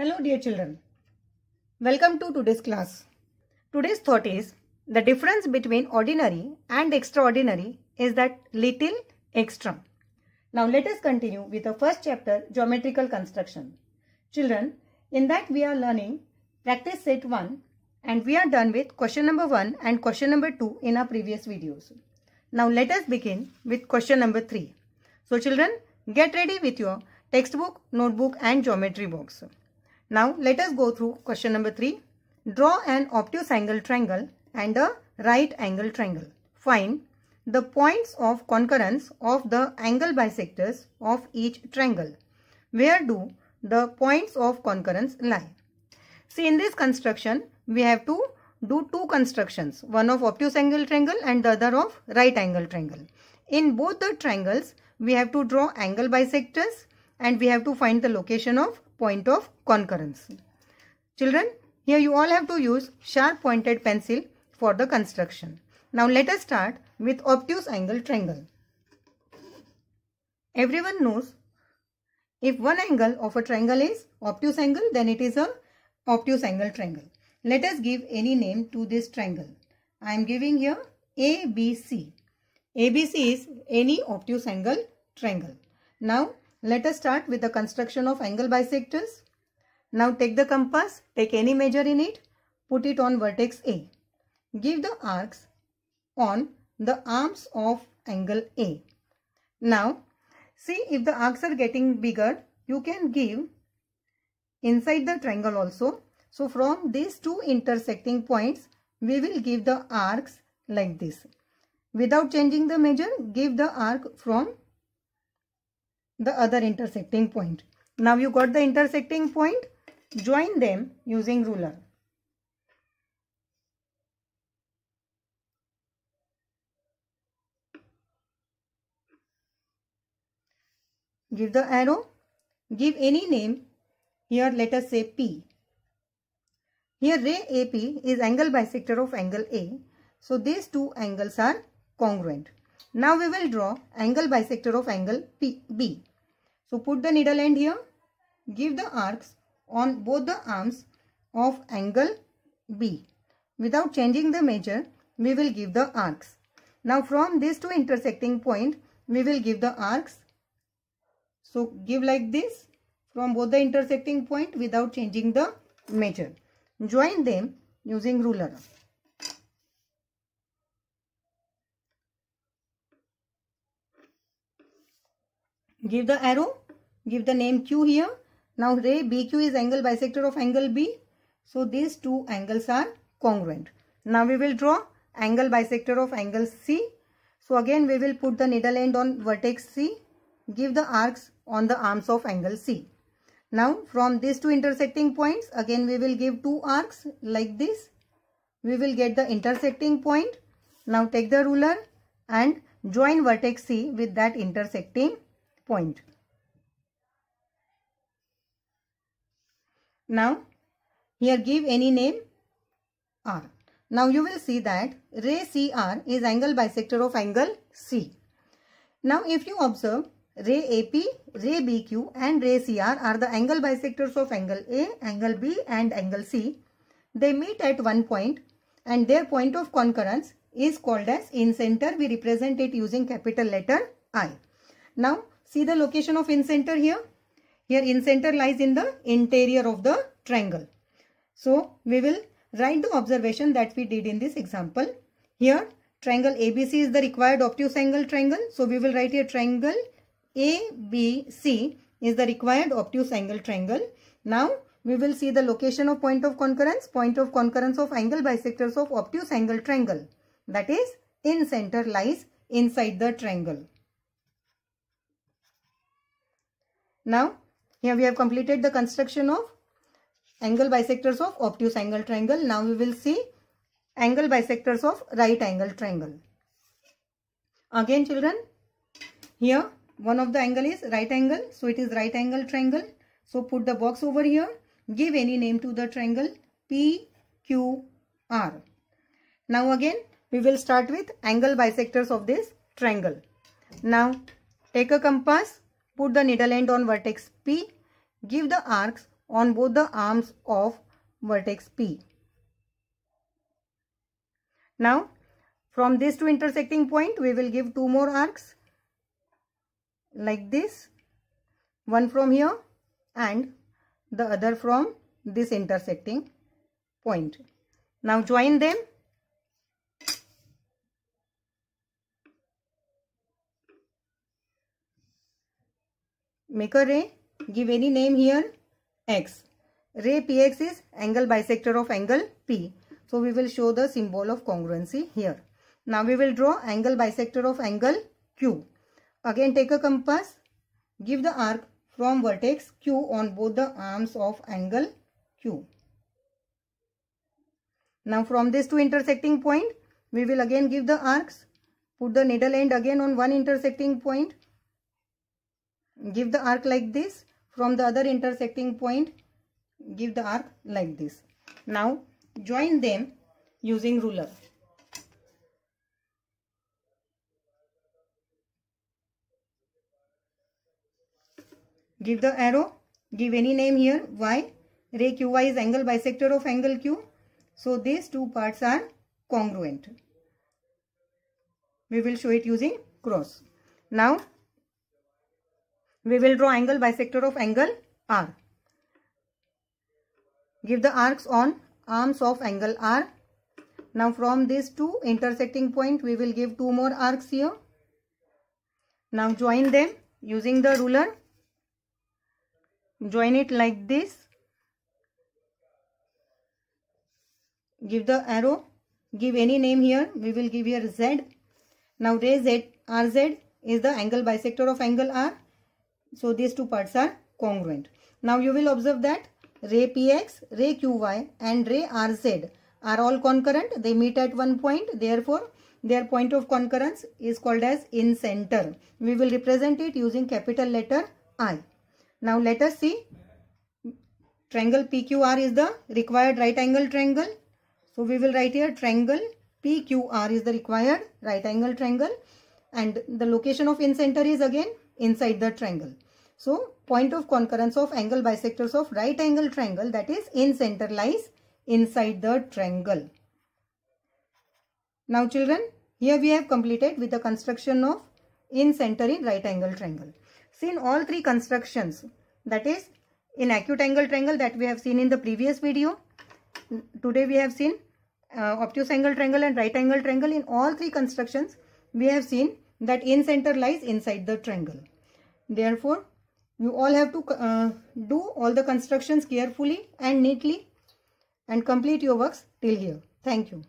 Hello dear children. Welcome to today's class. Today's thought is the difference between ordinary and extraordinary is that little extra. Now let us continue with the first chapter geometrical construction. Children, in that we are learning practice set 1 and we are done with question number 1 and question number 2 in our previous videos. Now let us begin with question number 3. So children, get ready with your textbook, notebook and geometry box. Now let us go through question number 3. Draw an obtuse angle triangle and a right angle triangle. Find the points of concurrence of the angle bisectors of each triangle. Where do the points of concurrence lie? See in this construction we have to do two constructions one of obtuse angle triangle and the other of right angle triangle. In both the triangles we have to draw angle bisectors and we have to find the location of point of concurrence. Children, here you all have to use sharp pointed pencil for the construction. Now let us start with obtuse angle triangle. Everyone knows if one angle of a triangle is obtuse angle then it is a obtuse angle triangle. Let us give any name to this triangle. I am giving here ABC. ABC is any obtuse angle triangle. Now let us start with the construction of angle bisectors. Now take the compass, take any measure in it, put it on vertex A. Give the arcs on the arms of angle A. Now see if the arcs are getting bigger, you can give inside the triangle also. So from these two intersecting points, we will give the arcs like this. Without changing the measure, give the arc from the other intersecting point. Now you got the intersecting point, join them using ruler. Give the arrow, give any name, here let us say P. Here ray AP is angle bisector of angle A. So these two angles are congruent. Now we will draw angle bisector of angle P, B. So put the needle end here. Give the arcs on both the arms of angle B. Without changing the measure, we will give the arcs. Now from these two intersecting point, we will give the arcs. So give like this from both the intersecting point without changing the measure. Join them using ruler. Give the arrow give the name Q here. Now ray BQ is angle bisector of angle B. So these two angles are congruent. Now we will draw angle bisector of angle C. So again we will put the needle end on vertex C. Give the arcs on the arms of angle C. Now from these two intersecting points again we will give two arcs like this. We will get the intersecting point. Now take the ruler and join vertex C with that intersecting point. Now, here give any name R. Now you will see that ray CR is angle bisector of angle C. Now if you observe ray AP, ray BQ and ray CR are the angle bisectors of angle A, angle B and angle C. They meet at one point and their point of concurrence is called as incenter. We represent it using capital letter I. Now see the location of incenter here. Here in center lies in the interior of the triangle. So we will write the observation that we did in this example. Here triangle ABC is the required obtuse angle triangle. So we will write here triangle ABC is the required obtuse angle triangle. Now we will see the location of point of concurrence, point of concurrence of angle bisectors of obtuse angle triangle. That is in center lies inside the triangle. Now here we have completed the construction of angle bisectors of obtuse angle triangle. Now we will see angle bisectors of right angle triangle. Again children, here one of the angle is right angle. So it is right angle triangle. So put the box over here. Give any name to the triangle P, Q, R. Now again we will start with angle bisectors of this triangle. Now take a compass Put the needle end on vertex P. Give the arcs on both the arms of vertex P. Now, from these two intersecting point, we will give two more arcs like this. One from here and the other from this intersecting point. Now join them Make a ray. Give any name here. X. Ray PX is angle bisector of angle P. So we will show the symbol of congruency here. Now we will draw angle bisector of angle Q. Again take a compass. Give the arc from vertex Q on both the arms of angle Q. Now from these two intersecting point, we will again give the arcs. Put the needle end again on one intersecting point give the arc like this from the other intersecting point give the arc like this now join them using ruler give the arrow give any name here y ray qy is angle bisector of angle q so these two parts are congruent we will show it using cross now we will draw angle bisector of angle R. Give the arcs on arms of angle R. Now from these two intersecting point we will give two more arcs here. Now join them using the ruler. Join it like this. Give the arrow. Give any name here. We will give here Z. Now raise Z, RZ is the angle bisector of angle R. So these two parts are congruent. Now you will observe that ray px, ray qy and ray rz are all concurrent. They meet at one point. Therefore, their point of concurrence is called as in center. We will represent it using capital letter I. Now let us see. Triangle PQR is the required right angle triangle. So we will write here triangle PQR is the required right angle triangle and the location of in center is again inside the triangle. So point of concurrence of angle bisectors of right angle triangle that is in center lies inside the triangle. Now children here we have completed with the construction of in center in right angle triangle. Seen all three constructions that is in acute angle triangle that we have seen in the previous video. Today we have seen uh, obtuse angle triangle and right angle triangle in all three constructions we have seen that in center lies inside the triangle. Therefore, you all have to uh, do all the constructions carefully and neatly and complete your works till here. Thank you.